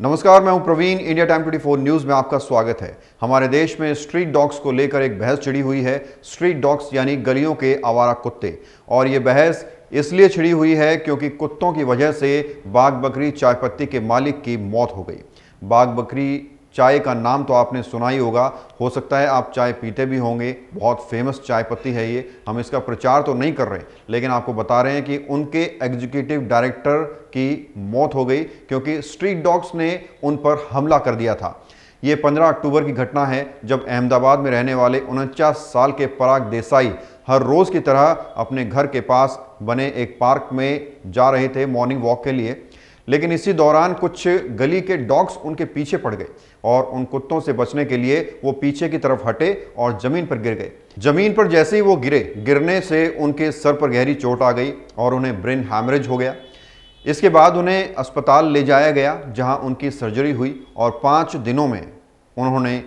नमस्कार मैं हूं Praveen India time twenty four news में आपका स्वागत है हमारे देश में स्ट्रीट डॉग्स को लेकर एक बहस छिड़ी हुई है स्ट्रीट डॉग्स यानी गलियों के आवारा कुत्ते और ये बहस इसलिए छिड़ी हुई है क्योंकि कुत्तों की वजह से बाघ बकरी चाय पत्ती के मालिक की मौत हो गई बाघ बकरी चाय का नाम तो आपने सुना ही होगा हो सकता है आप चाय पीते भी होंगे बहुत फेमस चाय पत्ती है ये हम इसका प्रचार तो नहीं कर रहे लेकिन आपको बता रहे हैं कि उनके एग्जीक्यूटिव डायरेक्टर की मौत हो गई क्योंकि स्ट्रीट डॉग्स ने उन पर हमला कर दिया था ये 15 अक्टूबर की घटना है जब अहमदाबाद में रहने वाले उनचास साल के पराग देसाई हर रोज़ की तरह अपने घर के पास बने एक पार्क में जा रहे थे मॉर्निंग वॉक के लिए लेकिन इसी दौरान कुछ गली के डॉग्स उनके पीछे पड़ गए और उन कुत्तों से बचने के लिए वो पीछे की तरफ हटे और ज़मीन पर गिर गए ज़मीन पर जैसे ही वो गिरे गिरने से उनके सर पर गहरी चोट आ गई और उन्हें ब्रेन हैमरेज हो गया इसके बाद उन्हें अस्पताल ले जाया गया जहां उनकी सर्जरी हुई और पाँच दिनों में उन्होंने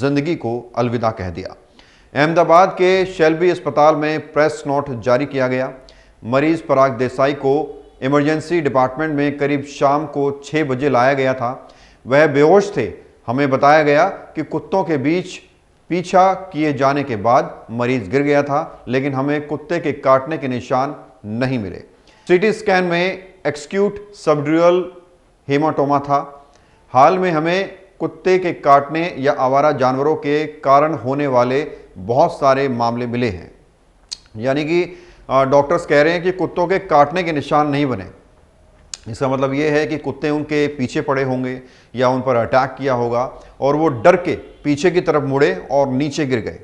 ज़िंदगी को अलविदा कह दिया अहमदाबाद के शेल्बी अस्पताल में प्रेस नोट जारी किया गया मरीज़ पराग देसाई को इमरजेंसी डिपार्टमेंट में करीब शाम को छः बजे लाया गया था वह बेहोश थे हमें बताया गया कि कुत्तों के बीच पीछा किए जाने के बाद मरीज गिर गया था लेकिन हमें कुत्ते के काटने के निशान नहीं मिले सीटी स्कैन में एक्सक्यूट सबड्रियल हेमाटोमा था हाल में हमें कुत्ते के काटने या आवारा जानवरों के कारण होने वाले बहुत सारे मामले मिले हैं यानी कि डॉक्टर्स कह रहे हैं कि कुत्तों के काटने के निशान नहीं बने इसका मतलब ये है कि कुत्ते उनके पीछे पड़े होंगे या उन पर अटैक किया होगा और वो डर के पीछे की तरफ मुड़े और नीचे गिर गए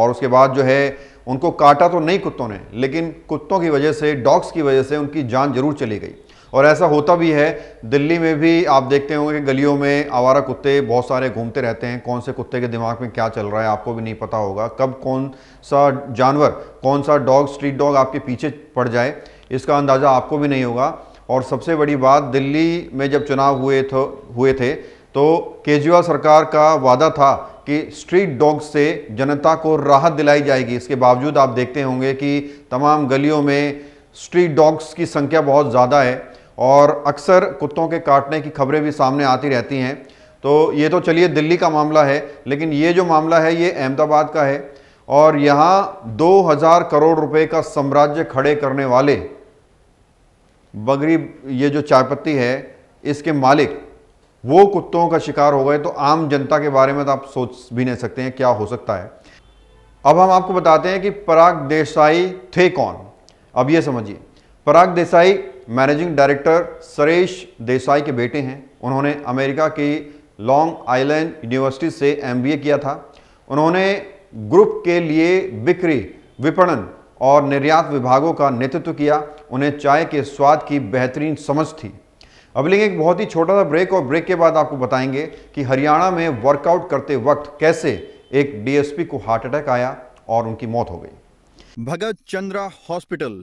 और उसके बाद जो है उनको काटा तो नहीं कुत्तों ने लेकिन कुत्तों की वजह से डॉग्स की वजह से उनकी जान जरूर चली गई और ऐसा होता भी है दिल्ली में भी आप देखते होंगे कि गलियों में आवारा कुत्ते बहुत सारे घूमते रहते हैं कौन से कुत्ते के दिमाग में क्या चल रहा है आपको भी नहीं पता होगा कब कौन सा जानवर कौन सा डॉग स्ट्रीट डॉग आपके पीछे पड़ जाए इसका अंदाज़ा आपको भी नहीं होगा और सबसे बड़ी बात दिल्ली में जब चुनाव हुए थे हुए थे तो केजरीवाल सरकार का वादा था कि स्ट्रीट डॉग से जनता को राहत दिलाई जाएगी इसके बावजूद आप देखते होंगे कि तमाम गलियों में स्ट्रीट डॉग्स की संख्या बहुत ज़्यादा है और अक्सर कुत्तों के काटने की खबरें भी सामने आती रहती हैं तो ये तो चलिए दिल्ली का मामला है लेकिन ये जो मामला है ये अहमदाबाद का है और यहाँ 2000 करोड़ रुपए का साम्राज्य खड़े करने वाले बगरी ये जो चायपत्ती है इसके मालिक वो कुत्तों का शिकार हो गए तो आम जनता के बारे में तो आप सोच भी नहीं सकते हैं क्या हो सकता है अब हम आपको बताते हैं कि पराग देसाई थे कौन अब ये समझिए पराग देसाई मैनेजिंग डायरेक्टर सरेश देसाई के बेटे हैं उन्होंने अमेरिका की लॉन्ग आइलैंड यूनिवर्सिटी से एमबीए किया था उन्होंने ग्रुप के लिए बिक्री विपणन और निर्यात विभागों का नेतृत्व किया उन्हें चाय के स्वाद की बेहतरीन समझ थी अब लेंगे एक बहुत ही छोटा सा ब्रेक और ब्रेक के बाद आपको बताएंगे कि हरियाणा में वर्कआउट करते वक्त कैसे एक डीएसपी को हार्ट अटैक आया और उनकी मौत हो गई भगत चंद्रा हॉस्पिटल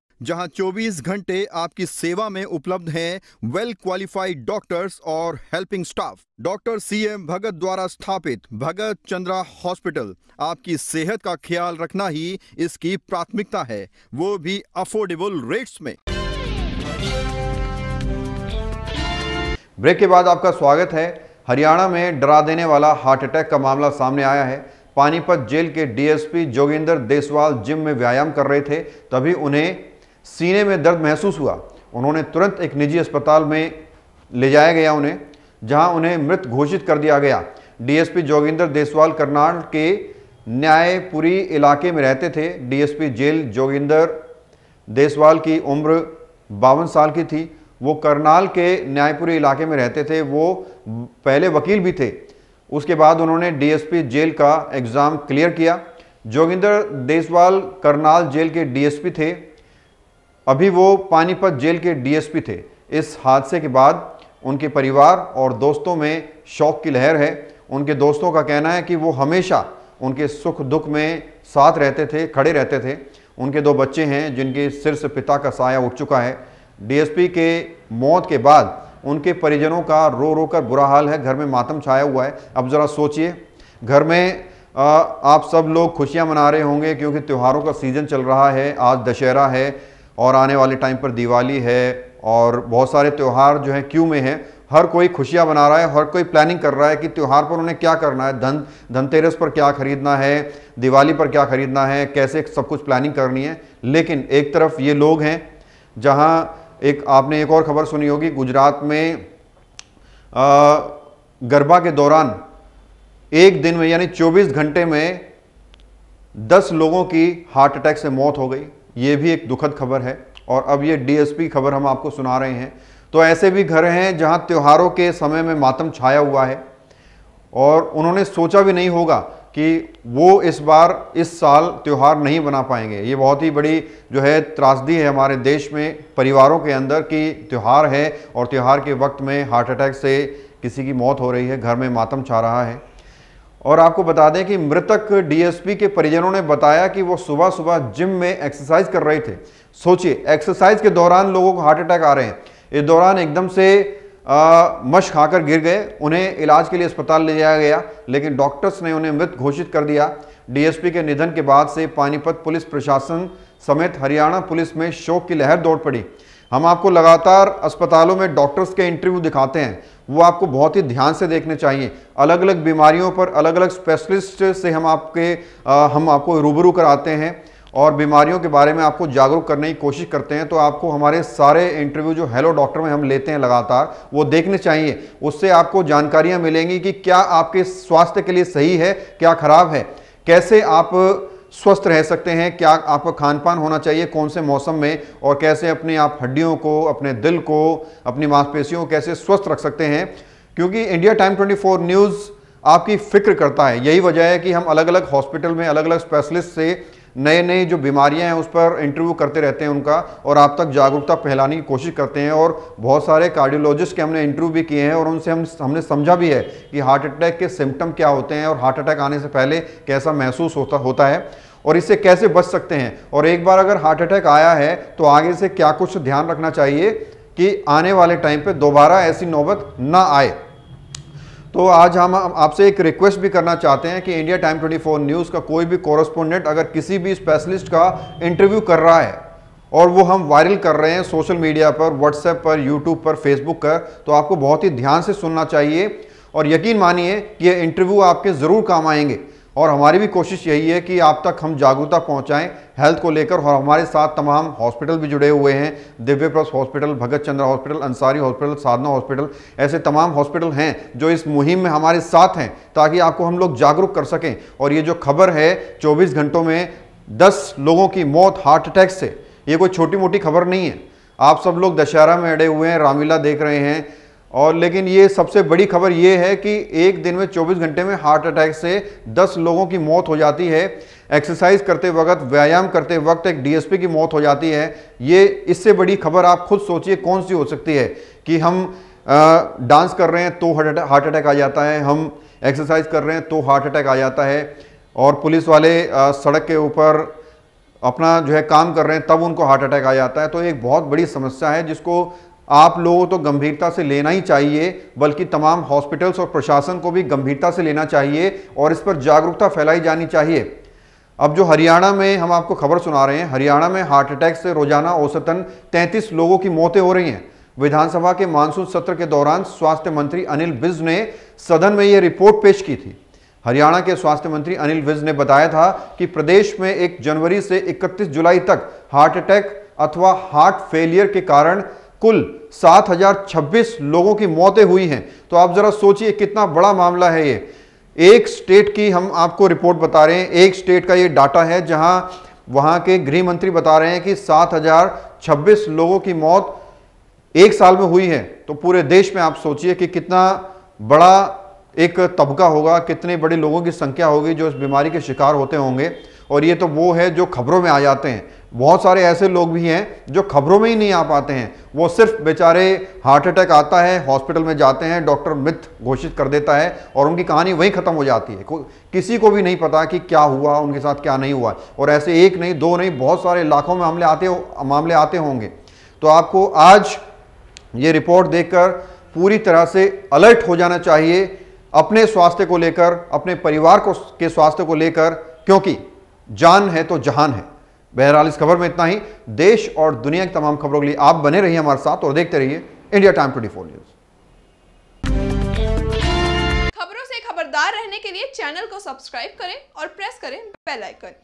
जहां 24 घंटे आपकी सेवा में उपलब्ध हैं वेल क्वालिफाइड डॉक्टर्स और helping staff doctor CM Bhagat द्वारा स्थापित भगत चंद्रा हॉस्पिटल आपकी सेहत का ख्याल रखना ही इसकी प्राथमिकता है वो भी अफोर्डेबल रेट्स में ब्रेक के बाद आपका स्वागत है हरियाणा में डरा देने वाला हार्ट अटैक का मामला सामने आया है पानीपत जेल के डीएसपी जोगिंदर देसवाल जिम में व्यायाम कर रहे थे तभी उन्हें सीने में दर्द महसूस हुआ उन्होंने तुरंत एक निजी अस्पताल में ले जाया गया उन्हें जहां उन्हें मृत घोषित कर दिया गया डीएसपी जोगिंदर देसवाल करनाल के न्यायपुरी इलाके में रहते थे डीएसपी जेल जोगिंदर देसवाल की उम्र बावन साल की थी वो करनाल के न्यायपुरी इलाके में रहते थे वो पहले वकील भी थे उसके बाद उन्होंने डीएसपी जेल का एग्ज़ाम क्लियर किया जोगिंदर देसवाल करनाल जेल के डीएसपी थे अभी वो पानीपत जेल के डीएसपी थे इस हादसे के बाद उनके परिवार और दोस्तों में शौक की लहर है उनके दोस्तों का कहना है कि वो हमेशा उनके सुख दुख में साथ रहते थे खड़े रहते थे उनके दो बच्चे हैं जिनके सिर से पिता का साया उठ चुका है डीएसपी के मौत के बाद उनके परिजनों का रो रो कर बुरा हाल है घर में मातम छाया हुआ है अब ज़रा सोचिए घर में आप सब लोग खुशियां मना रहे होंगे क्योंकि त्योहारों का सीज़न चल रहा है आज दशहरा है और आने वाले टाइम पर दिवाली है और बहुत सारे त्यौहार जो हैं क्यों में हैं हर कोई खुशियां बना रहा है हर कोई प्लानिंग कर रहा है कि त्यौहार पर उन्हें क्या करना है धन धनतेरस पर क्या खरीदना है दिवाली पर क्या खरीदना है कैसे सब कुछ प्लानिंग करनी है लेकिन एक तरफ ये लोग हैं जहां एक आपने एक और खबर सुनी होगी गुजरात में गरबा के दौरान एक दिन में यानी 24 घंटे में 10 लोगों की हार्ट अटैक से मौत हो गई ये भी एक दुखद खबर है और अब ये डीएसपी खबर हम आपको सुना रहे हैं तो ऐसे भी घर हैं जहां त्योहारों के समय में मातम छाया हुआ है और उन्होंने सोचा भी नहीं होगा कि वो इस बार इस साल त्यौहार नहीं बना पाएंगे ये बहुत ही बड़ी जो है त्रासदी है हमारे देश में परिवारों के अंदर कि त्यौहार है और त्यौहार के वक्त में हार्ट अटैक से किसी की मौत हो रही है घर में मातम छा रहा है और आपको बता दें कि मृतक डीएसपी के परिजनों ने बताया कि वो सुबह सुबह जिम में एक्सरसाइज कर रहे थे सोचिए एक्सरसाइज के दौरान लोगों को हार्ट अटैक आ रहे हैं इस दौरान एकदम से मश खाकर गिर गए उन्हें इलाज के लिए अस्पताल ले जाया गया लेकिन डॉक्टर्स ने उन्हें मृत घोषित कर दिया डीएसपी के निधन के बाद से पानीपत पुलिस प्रशासन समेत हरियाणा पुलिस में शोक की लहर दौड़ पड़ी हम आपको लगातार अस्पतालों में डॉक्टर्स के इंटरव्यू दिखाते हैं वो आपको बहुत ही ध्यान से देखने चाहिए अलग अलग बीमारियों पर अलग अलग स्पेशलिस्ट से हम आपके आ, हम आपको रूबरू कराते हैं और बीमारियों के बारे में आपको जागरूक करने की कोशिश करते हैं तो आपको हमारे सारे इंटरव्यू जो हेलो डॉक्टर में हम लेते हैं लगातार वो देखने चाहिए उससे आपको जानकारियाँ मिलेंगी कि क्या आपके स्वास्थ्य के लिए सही है क्या खराब है कैसे आप स्वस्थ रह सकते हैं क्या आपका खान पान होना चाहिए कौन से मौसम में और कैसे अपने आप हड्डियों को अपने दिल को अपनी मांसपेशियों को कैसे स्वस्थ रख सकते हैं क्योंकि इंडिया टाइम 24 न्यूज़ आपकी फ़िक्र करता है यही वजह है कि हम अलग अलग हॉस्पिटल में अलग अलग स्पेशलिस्ट से नए नए जो बीमारियां हैं उस पर इंटरव्यू करते रहते हैं उनका और आप तक जागरूकता फैलाने की कोशिश करते हैं और बहुत सारे कार्डियोलॉजिस्ट के हमने इंटरव्यू भी किए हैं और उनसे हम हमने समझा भी है कि हार्ट अटैक के सिम्टम क्या होते हैं और हार्ट अटैक आने से पहले कैसा महसूस होता होता है और इससे कैसे बच सकते हैं और एक बार अगर हार्ट अटैक आया है तो आगे से क्या कुछ ध्यान रखना चाहिए कि आने वाले टाइम पर दोबारा ऐसी नौबत ना आए तो आज हम आपसे एक रिक्वेस्ट भी करना चाहते हैं कि इंडिया टाइम 24 न्यूज़ का कोई भी कॉरेस्पोंडेंट अगर किसी भी स्पेशलिस्ट का इंटरव्यू कर रहा है और वो हम वायरल कर रहे हैं सोशल मीडिया पर व्हाट्सएप पर यूट्यूब पर फेसबुक पर तो आपको बहुत ही ध्यान से सुनना चाहिए और यकीन मानिए कि ये इंटरव्यू आपके ज़रूर काम आएंगे और हमारी भी कोशिश यही है कि आप तक हम जागरूकता पहुंचाएं हेल्थ को लेकर और हमारे साथ तमाम हॉस्पिटल भी जुड़े हुए हैं Divya plus hospital Bhagat Chandra hospital Ansari hospital Sadhana hospital ऐसे तमाम हॉस्पिटल हैं जो इस मुहिम में हमारे साथ हैं ताकि आपको हम लोग जागरूक कर सकें और ये जो खबर है चौबीस घंटों में दस लोगों की मौत हार्ट अटैक से ये कोई छोटी मोटी खबर नहीं है आप सब लोग दशहरा में अड़े हुए हैं रामलीला देख रहे हैं और लेकिन ये सबसे बड़ी खबर ये है कि एक दिन में 24 घंटे में हार्ट अटैक से 10 लोगों की मौत हो जाती है एक्सरसाइज करते वक्त व्यायाम करते वक्त एक डीएसपी की मौत हो जाती है ये इससे बड़ी खबर आप खुद सोचिए कौन सी हो सकती है कि हम आ, डांस कर रहे हैं तो हार्ट अटैक आ जाता है हम एक्सरसाइज कर रहे हैं तो हार्ट अटैक आ जाता है और पुलिस वाले आ, सड़क के ऊपर अपना जो है काम कर रहे हैं तब उनको हार्ट अटैक आ जाता है तो एक बहुत बड़ी समस्या है जिसको आप लोगों तो गंभीरता से लेना ही चाहिए बल्कि तमाम हॉस्पिटल्स और प्रशासन को भी गंभीरता से लेना चाहिए और इस पर जागरूकता फैलाई जानी चाहिए अब जो हरियाणा में हम आपको खबर सुना रहे हैं हरियाणा में हार्ट अटैक से रोजाना औसतन 33 लोगों की मौतें हो रही हैं विधानसभा के मानसून सत्र के दौरान स्वास्थ्य मंत्री अनिल विज ने सदन में यह रिपोर्ट पेश की थी हरियाणा के स्वास्थ्य मंत्री अनिल विज ने बताया था कि प्रदेश में एक जनवरी से 31 जुलाई तक हार्ट अटैक अथवा हार्ट फेलियर के कारण कुल 7026 लोगों की मौतें हुई हैं तो आप ज़रा सोचिए कितना बड़ा मामला है ये एक स्टेट की हम आपको रिपोर्ट बता रहे हैं एक स्टेट का ये डाटा है जहां वहां के गृह मंत्री बता रहे हैं कि 7026 लोगों की मौत एक साल में हुई है तो पूरे देश में आप सोचिए कि कितना बड़ा एक तबका होगा कितने बड़े लोगों की संख्या होगी जो इस बीमारी के शिकार होते होंगे और ये तो वो है जो खबरों में आ जाते हैं बहुत सारे ऐसे लोग भी हैं जो खबरों में ही नहीं आ पाते हैं वो सिर्फ बेचारे हार्ट अटैक आता है हॉस्पिटल में जाते हैं डॉक्टर मृत घोषित कर देता है और उनकी कहानी वहीं ख़त्म हो जाती है किसी को भी नहीं पता कि क्या हुआ उनके साथ क्या नहीं हुआ और ऐसे एक नहीं दो नहीं बहुत सारे लाखों में मामले आते मामले आते होंगे तो आपको आज ये रिपोर्ट देख पूरी तरह से अलर्ट हो जाना चाहिए अपने स्वास्थ्य को लेकर अपने परिवार को के स्वास्थ्य को लेकर क्योंकि जान है तो जहान है बहरहाल इस खबर में इतना ही देश और दुनिया की तमाम खबरों के लिए आप बने रहिए हमारे साथ और देखते रहिए India time twenty four news खबरों से खबरदार रहने के लिए चैनल को सब्सक्राइब करें और प्रेस करें बेल आइकन